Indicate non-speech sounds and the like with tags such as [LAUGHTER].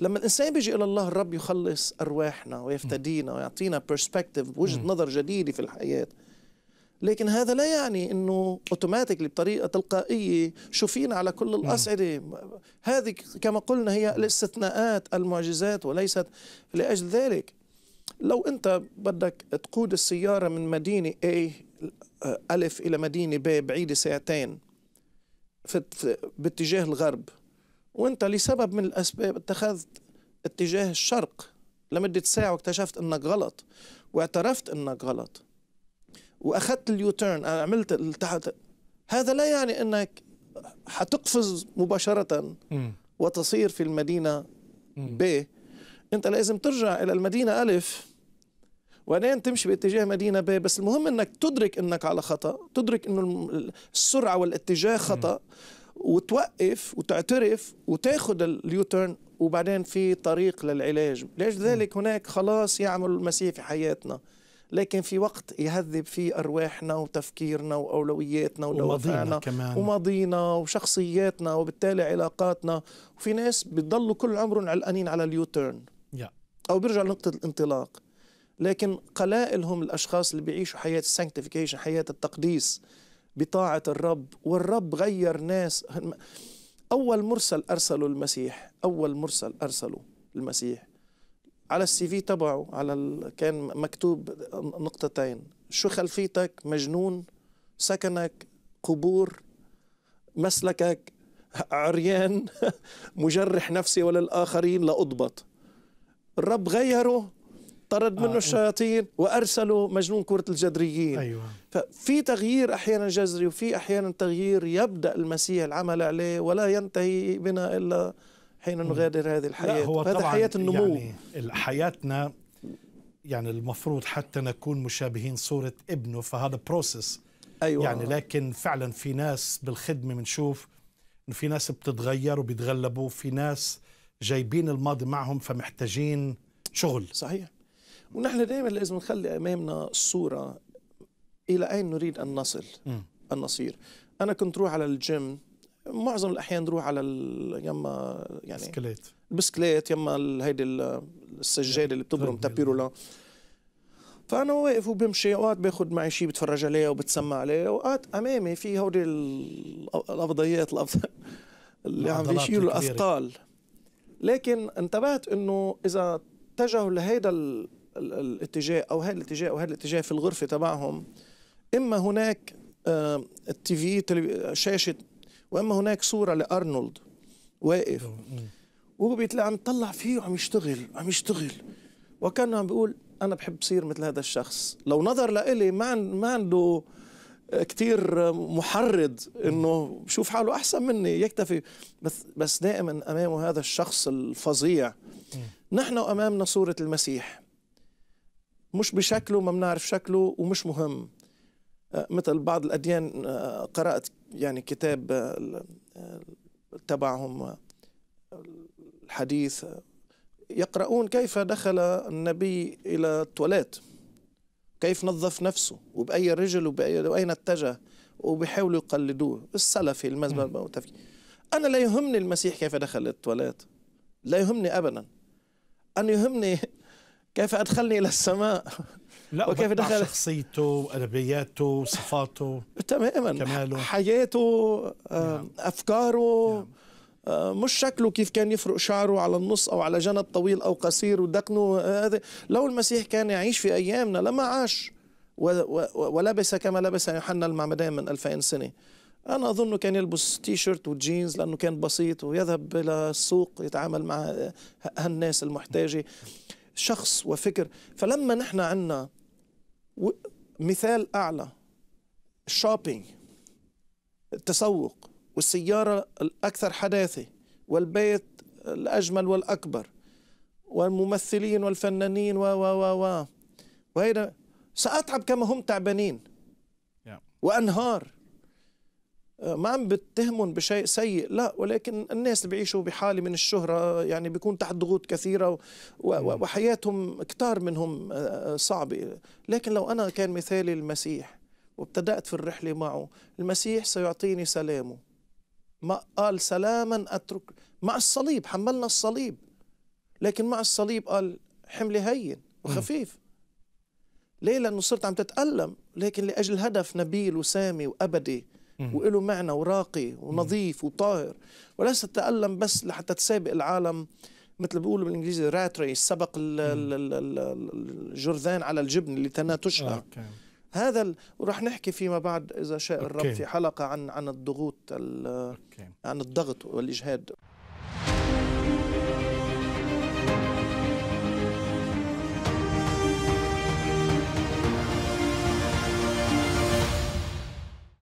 لما الانسان بيجي الى الله الرب يخلص ارواحنا ويفتدينا ويعطينا برسبكتيف وجهه نظر جديده في الحياه لكن هذا لا يعني انه اوتوماتيكلي بطريقه تلقائيه شوفينا على كل الاصعده هذه كما قلنا هي الاستثناءات المعجزات وليست لاجل ذلك لو انت بدك تقود السياره من مدينه اي ألف إلى مدينة ب بعيدة ساعتين في باتجاه الغرب وانت لسبب من الاسباب اتخذت اتجاه الشرق لمده ساعه واكتشفت انك غلط واعترفت انك غلط واخذت اليوتيرن عملت التحت هذا لا يعني انك حتقفز مباشره وتصير في المدينه ب انت لازم ترجع الى المدينه الف وبعدين تمشي باتجاه مدينه ب بس المهم انك تدرك انك على خطا تدرك انه السرعه والاتجاه خطا وتوقف وتعترف وتاخذ اليوتيرن وبعدين في طريق للعلاج ليش ذلك هناك خلاص يعمل المسيح في حياتنا لكن في وقت يهذب فيه أرواحنا وتفكيرنا وأولوياتنا ودوافعنا كمان. وماضينا وشخصياتنا وبالتالي علاقاتنا وفي ناس بتضلوا كل عمرهم علقانين على اليوتيرن أو بيرجع لنقطة الانطلاق لكن قلائل هم الأشخاص اللي بيعيشوا حياة السانكتيفيكيشن حياة التقديس بطاعة الرب والرب غير ناس أول مرسل أرسله المسيح أول مرسل أرسله المسيح على السي في تبعه على ال... كان مكتوب نقطتين شو خلفيتك مجنون سكنك قبور مسلكك عريان [LAUGHS] مجرح نفسي وللآخرين لأضبط الرب غيره طرد منه آه. الشياطين وارسلوا مجنون كره الجدريين أيوة. ففي تغيير احيانا جذري وفي احيانا تغيير يبدا المسيح العمل عليه ولا ينتهي بنا الا حين نغادر هذه الحياه هو هذا حياه النمو يعني حياتنا يعني المفروض حتى نكون مشابهين صوره ابنه فهذا بروسس أيوة. يعني لكن فعلا في ناس بالخدمه بنشوف انه في ناس بتتغير وبيتغلبوا في ناس جايبين الماضي معهم فمحتاجين شغل صحيح ونحن دائما لازم نخلي امامنا الصوره الى اين نريد ان نصل ان نصير انا كنت روح على الجيم معظم الاحيان نروح على يما يعني بسكليت البسكليت يما هيدي السجاده اللي بتبرم تابيرولا فانا واقف وبمشي اوقات باخذ معي شيء بتفرج عليه وبتسمع عليه اوقات امامي في هودي الافضيات اللي عم بيشيلوا الاثقال لكن انتبهت انه اذا اتجهوا لهيدا الاتجاه او هذا الاتجاه او هذا الاتجاه في الغرفه تبعهم اما هناك التي في شاشه واما هناك صوره لارنولد واقف نعم، نعم. وهو بيطلع عم يطلع فيه وعم يشتغل عم يشتغل وكانه عم بيقول انا بحب صير مثل هذا الشخص لو نظر لإلي ما ما عنده آه، كثير آه، محرض انه بشوف حاله احسن مني يكتفي بس بس دائما امامه هذا الشخص الفظيع نعم. نحن امامنا صوره المسيح مش بشكله ما بنعرف شكله ومش مهم آه، مثل بعض الأديان آه، قرأت يعني كتاب آه، تبعهم الحديث يقرؤون كيف دخل النبي إلى التواليت كيف نظف نفسه وبأي رجل واين اتجه وبيحاولوا يقلدوه السلفي المذهب التفكير أنا لا يهمني المسيح كيف دخل التواليت لا يهمني أبدا أنا يهمني كيف أدخلني إلى السماء لا وكيف دخل شخصيته وأدبياته وصفاته تماما كماله. حياته آه، نعم. أفكاره نعم. آه، مش شكله كيف كان يفرق شعره على النص او على جنب طويل او قصير ودقنه هذا لو المسيح كان يعيش في ايامنا لما عاش ولبس كما لبس يوحنا المعمدان من 2000 سنه انا اظنه كان يلبس تي شيرت وجينز لانه كان بسيط ويذهب الى السوق يتعامل مع هالناس المحتاجه شخص وفكر فلما نحن عنا مثال أعلى الشوبينج التسوق والسيارة الأكثر حداثة والبيت الأجمل والأكبر والممثلين والفنانين و و و و وهيدا سأتعب كما هم تعبانين وأنهار ما عم بتهمهم بشيء سيء لا ولكن الناس اللي بيعيشوا بحالة من الشهرة يعني بيكون تحت ضغوط كثيرة وحياتهم كتار منهم آه، آه، صعبة لكن لو أنا كان مثالي المسيح وابتدأت في الرحلة معه المسيح سيعطيني سلامه ما قال سلاما أترك مع الصليب حملنا الصليب لكن مع الصليب قال حملي هين وخفيف ليه لأنه صرت عم تتألم لكن لأجل هدف نبيل وسامي وأبدي وله معنى وراقي ونظيف وطاهر وليس تتألم بس لحتى تسابق العالم مثل بيقولوا بالانجليزي رات ريس سبق الجرذان على الجبن تنا أوكي. هذا وراح نحكي فيما بعد اذا شاء الرب في حلقه عن عن الضغوط عن الضغط والاجهاد